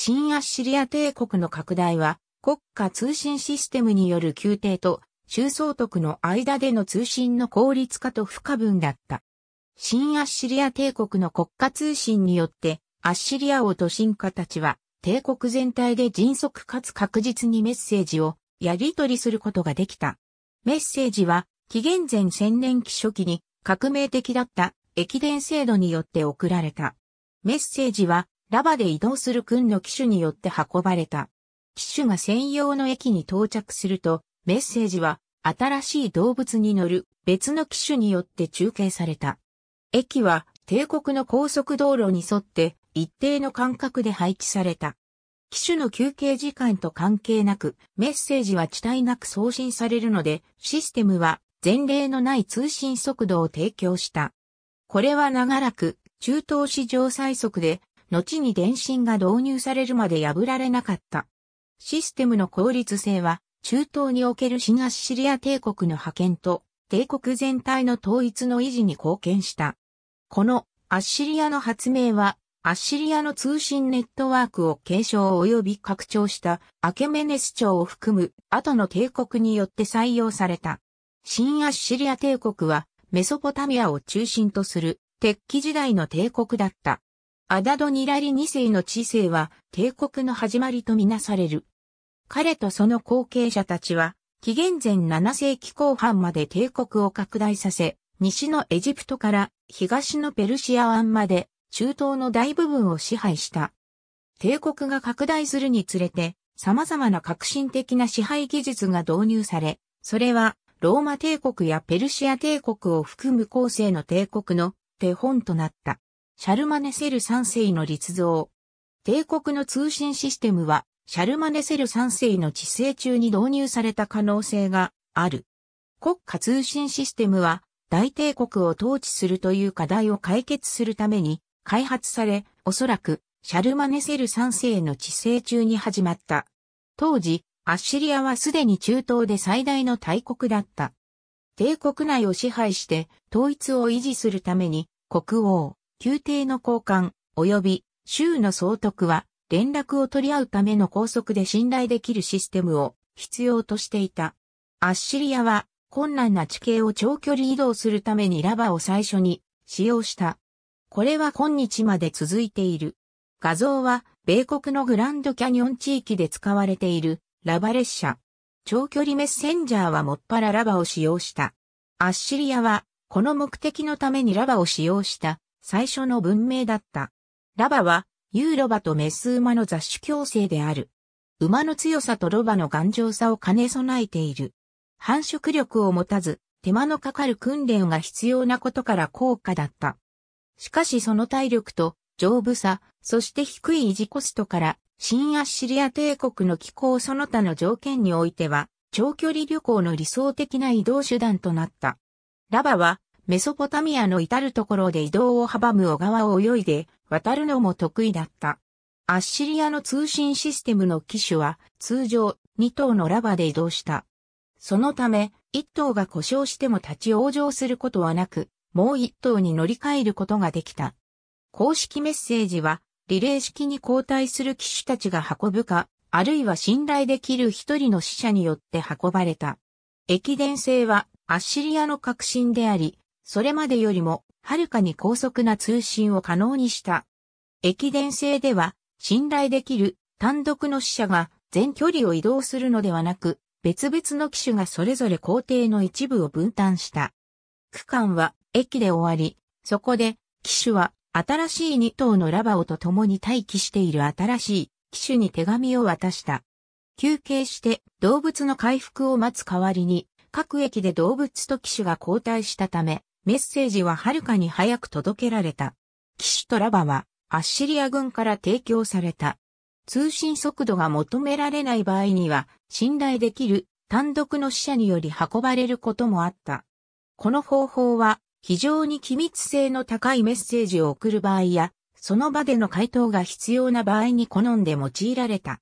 新アッシリア帝国の拡大は、国家通信システムによる宮廷と中総督の間での通信の効率化と不可分だった。新アッシリア帝国の国家通信によって、アッシリア王と進化たちは、帝国全体で迅速かつ確実にメッセージをやり取りすることができた。メッセージは、紀元前千年期初期に革命的だった駅伝制度によって送られた。メッセージはラバで移動する軍の機種によって運ばれた。機種が専用の駅に到着すると、メッセージは新しい動物に乗る別の機種によって中継された。駅は帝国の高速道路に沿って一定の間隔で配置された。機種の休憩時間と関係なく、メッセージは遅滞なく送信されるので、システムは前例のない通信速度を提供した。これは長らく中東市場最速で後に電信が導入されるまで破られなかった。システムの効率性は、中東における新アッシリア帝国の派遣と、帝国全体の統一の維持に貢献した。このアッシリアの発明は、アッシリアの通信ネットワークを継承及び拡張したアケメネス朝を含む後の帝国によって採用された。新アッシリア帝国はメソポタミアを中心とする鉄器時代の帝国だった。アダドニラリ2世の知性は帝国の始まりとみなされる。彼とその後継者たちは、紀元前7世紀後半まで帝国を拡大させ、西のエジプトから東のペルシア湾まで中東の大部分を支配した。帝国が拡大するにつれて、様々な革新的な支配技術が導入され、それはローマ帝国やペルシア帝国を含む後世の帝国の手本となった。シャルマネセル3世の立像。帝国の通信システムは、シャルマネセル3世の治世中に導入された可能性がある。国家通信システムは、大帝国を統治するという課題を解決するために開発され、おそらくシャルマネセル3世の治世中に始まった。当時、アッシリアはすでに中東で最大の大国だった。帝国内を支配して統一を維持するために国王、宮廷の交換、及び州の総督は連絡を取り合うための高速で信頼できるシステムを必要としていた。アッシリアは困難な地形を長距離移動するためにラバを最初に使用した。これは今日まで続いている。画像は米国のグランドキャニオン地域で使われているラバ列車。長距離メッセンジャーはもっぱらラバを使用した。アッシリアはこの目的のためにラバを使用した最初の文明だった。ラバは、ユーロバとメス馬の雑種共生である。馬の強さとロバの頑丈さを兼ね備えている。繁殖力を持たず、手間のかかる訓練が必要なことから高価だった。しかしその体力と丈夫さ、そして低い維持コストから、新アッシリア帝国の気候その他の条件においては、長距離旅行の理想的な移動手段となった。ラバは、メソポタミアの至るところで移動を阻む小川を泳いで渡るのも得意だった。アッシリアの通信システムの機種は通常2頭のラバで移動した。そのため1頭が故障しても立ち往生することはなく、もう1頭に乗り換えることができた。公式メッセージはリレー式に交代する機種たちが運ぶか、あるいは信頼できる一人の死者によって運ばれた。駅伝性はアッシリアの革新であり、それまでよりも、はるかに高速な通信を可能にした。駅伝制では、信頼できる単独の死者が全距離を移動するのではなく、別々の機種がそれぞれ工程の一部を分担した。区間は駅で終わり、そこで機種は新しい2頭のラバオと共に待機している新しい機種に手紙を渡した。休憩して動物の回復を待つ代わりに、各駅で動物と機種が交代したため、メッセージははるかに早く届けられた。騎士とラバはアッシリア軍から提供された。通信速度が求められない場合には信頼できる単独の死者により運ばれることもあった。この方法は非常に機密性の高いメッセージを送る場合や、その場での回答が必要な場合に好んで用いられた。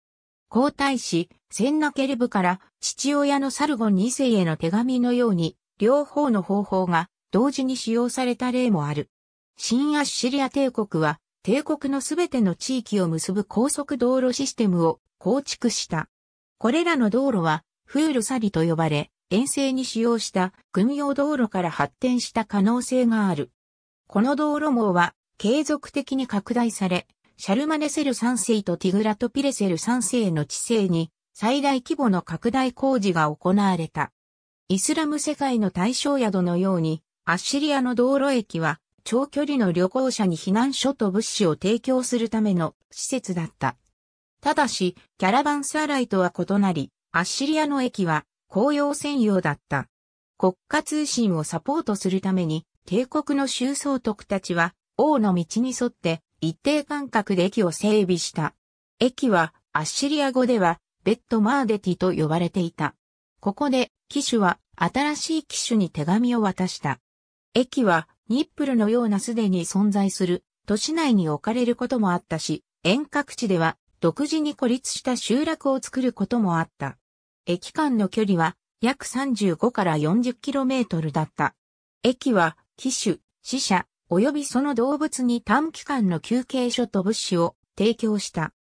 皇太子、センナケルブから父親のサルゴン2世への手紙のように、両方の方法が同時に使用された例もある。新アッシリア帝国は、帝国のすべての地域を結ぶ高速道路システムを構築した。これらの道路は、フールサリと呼ばれ、遠征に使用した軍用道路から発展した可能性がある。この道路網は継続的に拡大され、シャルマネセル3世とティグラトピレセル3世の地勢に最大規模の拡大工事が行われた。イスラム世界の対象宿のようにアッシリアの道路駅は、長距離の旅行者に避難所と物資を提供するための施設だった。ただし、キャラバンサライとは異なり、アッシリアの駅は公用専用だった。国家通信をサポートするために、帝国の修総督たちは、王の道に沿って一定間隔で駅を整備した。駅はアッシリア語ではベッドマーデティと呼ばれていた。ここで、騎手は新しい騎手に手紙を渡した。駅はニップルのようなすでに存在する都市内に置かれることもあったし、遠隔地では独自に孤立した集落を作ることもあった。駅間の距離は約35から 40km だった。駅は機種、死者、及びその動物に短期間の休憩所と物資を提供した。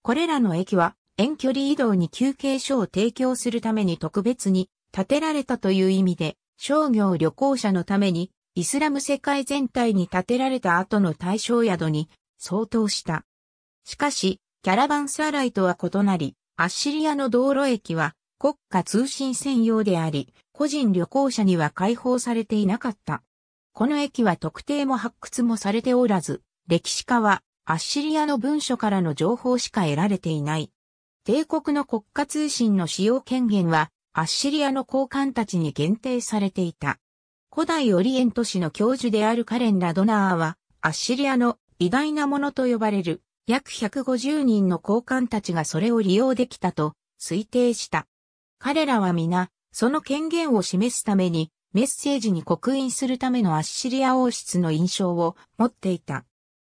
これらの駅は遠距離移動に休憩所を提供するために特別に建てられたという意味で商業旅行者のためにイスラム世界全体に建てられた後の対象宿に相当した。しかし、キャラバンサライとは異なり、アッシリアの道路駅は国家通信専用であり、個人旅行者には開放されていなかった。この駅は特定も発掘もされておらず、歴史家はアッシリアの文書からの情報しか得られていない。帝国の国家通信の使用権限はアッシリアの高官たちに限定されていた。古代オリエント史の教授であるカレン・ラドナーは、アッシリアの偉大なものと呼ばれる約150人の高官たちがそれを利用できたと推定した。彼らは皆、その権限を示すためにメッセージに刻印するためのアッシリア王室の印象を持っていた。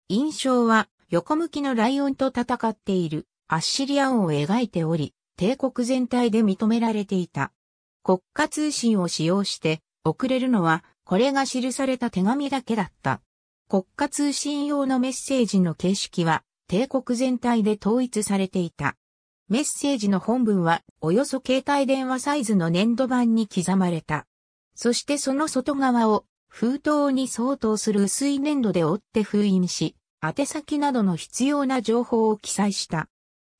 印象は横向きのライオンと戦っているアッシリア王を描いており、帝国全体で認められていた。国家通信を使用して送れるのは、これが記された手紙だけだった。国家通信用のメッセージの形式は、帝国全体で統一されていた。メッセージの本文は、およそ携帯電話サイズの粘土板に刻まれた。そしてその外側を、封筒に相当する薄い粘土で折って封印し、宛先などの必要な情報を記載した。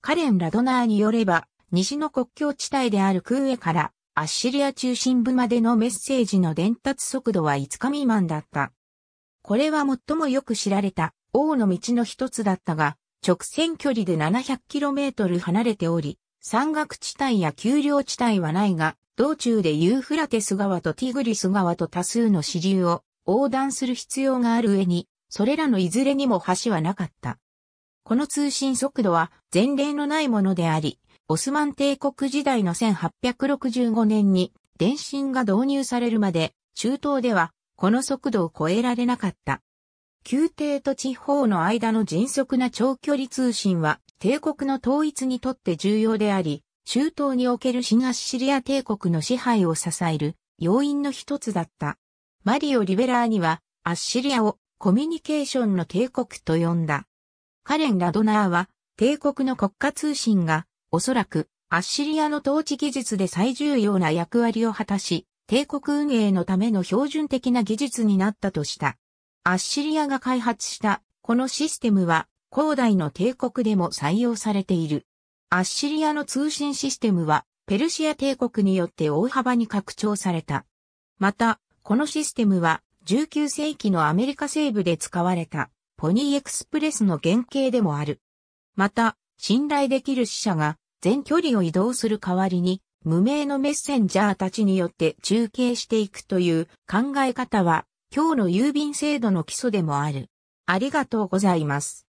カレン・ラドナーによれば、西の国境地帯であるクーエから、アッシリア中心部までのメッセージの伝達速度は5日未満だった。これは最もよく知られた王の道の一つだったが、直線距離で 700km 離れており、山岳地帯や丘陵地帯はないが、道中でユーフラテス川とティグリス川と多数の支流を横断する必要がある上に、それらのいずれにも橋はなかった。この通信速度は前例のないものであり、オスマン帝国時代の1865年に電信が導入されるまで、中東ではこの速度を超えられなかった。宮廷と地方の間の迅速な長距離通信は帝国の統一にとって重要であり、中東における東シリア帝国の支配を支える要因の一つだった。マリオ・リベラーにはアッシリアをコミュニケーションの帝国と呼んだ。カレン・ラドナーは帝国の国家通信がおそらく、アッシリアの統治技術で最重要な役割を果たし、帝国運営のための標準的な技術になったとした。アッシリアが開発したこのシステムは、広大の帝国でも採用されている。アッシリアの通信システムは、ペルシア帝国によって大幅に拡張された。また、このシステムは、19世紀のアメリカ西部で使われた、ポニーエクスプレスの原型でもある。また、信頼できる死者が全距離を移動する代わりに無名のメッセンジャーたちによって中継していくという考え方は今日の郵便制度の基礎でもある。ありがとうございます。